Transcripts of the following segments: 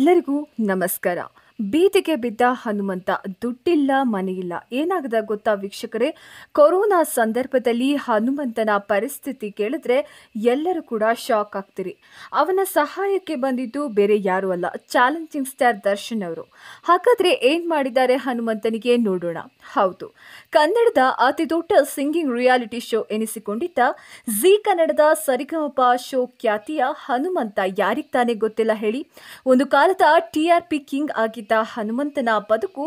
ಎಲ್ಲರಿಗೂ ನಮಸ್ಕಾರ ಬೀದಿಗೆ ಬಿದ್ದ ಹನುಮಂತ ದುಡ್ಡಿಲ್ಲ ಮನೆಯಿಲ್ಲ ಏನಾಗದ ಗೊತ್ತಾ ವೀಕ್ಷಕರೇ ಕೊರೋನಾ ಸಂದರ್ಭದಲ್ಲಿ ಹನುಮಂತನ ಪರಿಸ್ಥಿತಿ ಕೇಳಿದ್ರೆ ಎಲ್ಲರೂ ಕೂಡ ಶಾಕ್ ಆಗ್ತೀರಿ ಅವನ ಸಹಾಯಕ್ಕೆ ಬಂದಿದ್ದು ಬೇರೆ ಯಾರು ಅಲ್ಲ ಚಾಲೆಂಜಿಂಗ್ ಸ್ಟಾರ್ ದರ್ಶನ್ ಅವರು ಹಾಗಾದ್ರೆ ಏನ್ ಮಾಡಿದ್ದಾರೆ ಹನುಮಂತನಿಗೆ ನೋಡೋಣ ಹೌದು ಕನ್ನಡದ ಅತಿ ದೊಡ್ಡ ಸಿಂಗಿಂಗ್ ರಿಯಾಲಿಟಿ ಶೋ ಎನಿಸಿಕೊಂಡಿದ್ದ ಜಿ ಕನ್ನಡದ ಸರಿಗಮಪ ಶೋ ಖ್ಯಾತಿಯ ಹನುಮಂತ ಯಾರಿಗ್ ತಾನೇ ಗೊತ್ತಿಲ್ಲ ಹೇಳಿ ಒಂದು ಕಾಲದ ಟಿಆರ್ಪಿ ಕಿಂಗ್ ಆಗಿದ್ದ ಹನುಮಂತನ ಬದುಕು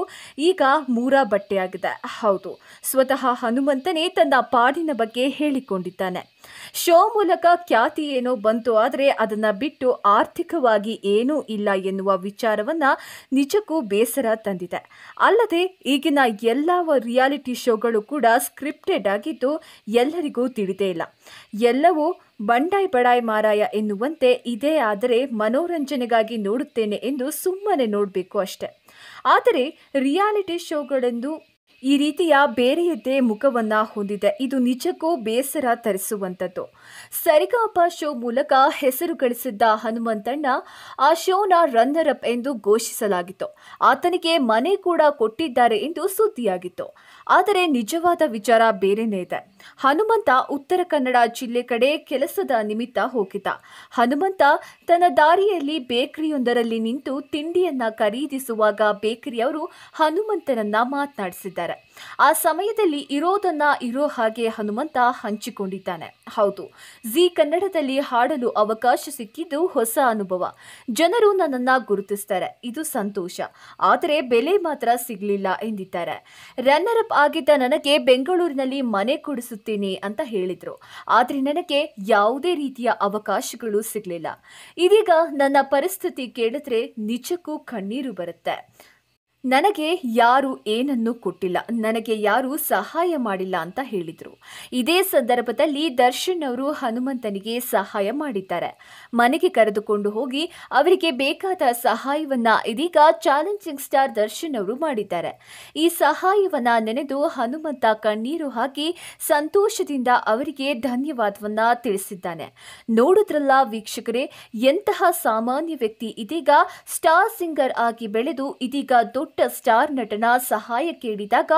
ಈಗ ಮೂರ ಬಟ್ಟೆಯಾಗಿದೆ ಹೌದು ಸ್ವತಃ ಹನುಮಂತನೇ ತನ್ನ ಪಾಡಿನ ಬಗ್ಗೆ ಹೇಳಿಕೊಂಡಿದ್ದಾನೆ ಶೋ ಮೂಲಕ ಖ್ಯಾತಿ ಏನೋ ಬಂತು ಆದರೆ ಅದನ್ನು ಬಿಟ್ಟು ಆರ್ಥಿಕವಾಗಿ ಏನೂ ಇಲ್ಲ ಎನ್ನುವ ವಿಚಾರವನ್ನ ನಿಜಕ್ಕೂ ಬೇಸರ ತಂದಿದೆ ಅಲ್ಲದೆ ಈಗಿನ ಎಲ್ಲ ರಿಯಾಲಿಟಿ ಶೋಗಳು ಕೂಡ ಸ್ಕ್ರಿಪ್ಟೆಡ್ ಆಗಿದ್ದು ಎಲ್ಲರಿಗೂ ತಿಳಿದೇ ಇಲ್ಲ ಎಲ್ಲವೂ ಬಂಡಾಯ್ ಬಡಾಯ್ ಮಾರಾಯ ಎನ್ನುವಂತೆ ಇದೇ ಆದರೆ ಮನೋರಂಜನೆಗಾಗಿ ನೋಡುತ್ತೇನೆ ಎಂದು ಸುಮ್ಮನೆ ನೋಡಬೇಕು ಅಷ್ಟೆ ಆದರೆ ರಿಯಾಲಿಟಿ ಶೋಗಳೆಂದು ಈ ರೀತಿಯ ಬೇರೆಯದ್ದೇ ಮುಖವನ್ನು ಹೊಂದಿದೆ ಇದು ನಿಜಕ್ಕೂ ಬೇಸರ ತರಿಸುವಂಥದ್ದು ಸರಿಗಾಪ ಶೋ ಮೂಲಕ ಹೆಸರು ಗಳಿಸಿದ್ದ ಹನುಮಂತಣ್ಣ ಆ ಶೋನ ರನ್ನರ್ ಅಪ್ ಎಂದು ಘೋಷಿಸಲಾಗಿತ್ತು ಆತನಿಗೆ ಮನೆ ಕೂಡ ಕೊಟ್ಟಿದ್ದಾರೆ ಎಂದು ಸುದ್ದಿಯಾಗಿತ್ತು ಆದರೆ ನಿಜವಾದ ವಿಚಾರ ಬೇರೆನೇ ಇದೆ ಹನುಮಂತ ಉತ್ತರ ಕನ್ನಡ ಜಿಲ್ಲೆ ಕಡೆ ಕೆಲಸದ ನಿಮಿತ್ತ ಹೋಗಿದ್ದ ಹನುಮಂತ ತನ್ನ ದಾರಿಯಲ್ಲಿ ಬೇಕರಿಯೊಂದರಲ್ಲಿ ನಿಂತು ತಿಂಡಿಯನ್ನ ಖರೀದಿಸುವಾಗ ಬೇಕರಿಯವರು ಹನುಮಂತನನ್ನ ಮಾತನಾಡಿಸಿದ್ದಾರೆ ಆ ಸಮಯದಲ್ಲಿ ಇರೋದನ್ನ ಇರೋ ಹಾಗೆ ಹನುಮಂತ ಹಂಚಿಕೊಂಡಿದ್ದಾನೆ ಹೌದು ಜಿ ಕನ್ನಡದಲ್ಲಿ ಹಾಡಲು ಅವಕಾಶ ಸಿಕ್ಕಿದ್ದು ಹೊಸ ಅನುಭವ ಜನರು ನನ್ನನ್ನ ಗುರುತಿಸ್ತಾರೆ ಇದು ಸಂತೋಷ ಆದರೆ ಬೆಲೆ ಮಾತ್ರ ಸಿಗಲಿಲ್ಲ ಎಂದಿದ್ದಾರೆ ರನ್ನರ್ ಅಪ್ ಆಗಿದ್ದ ನನಗೆ ಬೆಂಗಳೂರಿನಲ್ಲಿ ಮನೆ ಕೊಡಿಸುತ್ತೇನೆ ಅಂತ ಹೇಳಿದ್ರು ಆದರೆ ನನಗೆ ಯಾವುದೇ ರೀತಿಯ ಅವಕಾಶಗಳು ಸಿಗಲಿಲ್ಲ ಇದೀಗ ನನ್ನ ಪರಿಸ್ಥಿತಿ ಕೇಳಿದ್ರೆ ನಿಜಕ್ಕೂ ಕಣ್ಣೀರು ಬರುತ್ತೆ ನನಗೆ ಯಾರು ಏನನ್ನು ಕೊಟ್ಟಿಲ್ಲ ನನಗೆ ಯಾರು ಸಹಾಯ ಮಾಡಿಲ್ಲ ಅಂತ ಹೇಳಿದರು ಇದೇ ಸಂದರ್ಭದಲ್ಲಿ ದರ್ಶನ್ ಅವರು ಹನುಮಂತನಿಗೆ ಸಹಾಯ ಮಾಡಿದ್ದಾರೆ ಮನೆಗೆ ಕರೆದುಕೊಂಡು ಹೋಗಿ ಅವರಿಗೆ ಬೇಕಾದ ಸಹಾಯವನ್ನು ಇದೀಗ ಚಾಲೆಂಜಿಂಗ್ ಸ್ಟಾರ್ ದರ್ಶನ್ ಅವರು ಮಾಡಿದ್ದಾರೆ ಈ ಸಹಾಯವನ್ನು ನೆನೆದು ಹನುಮಂತ ಕಣ್ಣೀರು ಹಾಕಿ ಸಂತೋಷದಿಂದ ಅವರಿಗೆ ಧನ್ಯವಾದವನ್ನ ತಿಳಿಸಿದ್ದಾನೆ ನೋಡಿದ್ರಲ್ಲ ವೀಕ್ಷಕರೇ ಎಂತಹ ಸಾಮಾನ್ಯ ವ್ಯಕ್ತಿ ಇದೀಗ ಸ್ಟಾರ್ ಸಿಂಗರ್ ಆಗಿ ಬೆಳೆದು ಇದೀಗ ದೊಡ್ಡ ಪುಟ್ಟ ಸ್ಟಾರ್ ನಟನ ಸಹಾಯ ಕೇಳಿದಾಗ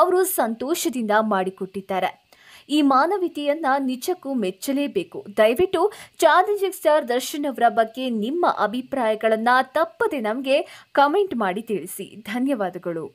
ಅವರು ಸಂತೋಷದಿಂದ ಮಾಡಿಕೊಟ್ಟಿದ್ದಾರೆ ಈ ಮಾನವೀಯತೆಯನ್ನ ನಿಜಕ್ಕೂ ಮೆಚ್ಚಲೇಬೇಕು ದಯವಿಟ್ಟು ಚಾಲೆಂಜಿಂಗ್ ಸ್ಟಾರ್ ದರ್ಶನ್ ಅವರ ಬಗ್ಗೆ ನಿಮ್ಮ ಅಭಿಪ್ರಾಯಗಳನ್ನು ತಪ್ಪದೆ ನಮಗೆ ಕಮೆಂಟ್ ಮಾಡಿ ತಿಳಿಸಿ ಧನ್ಯವಾದಗಳು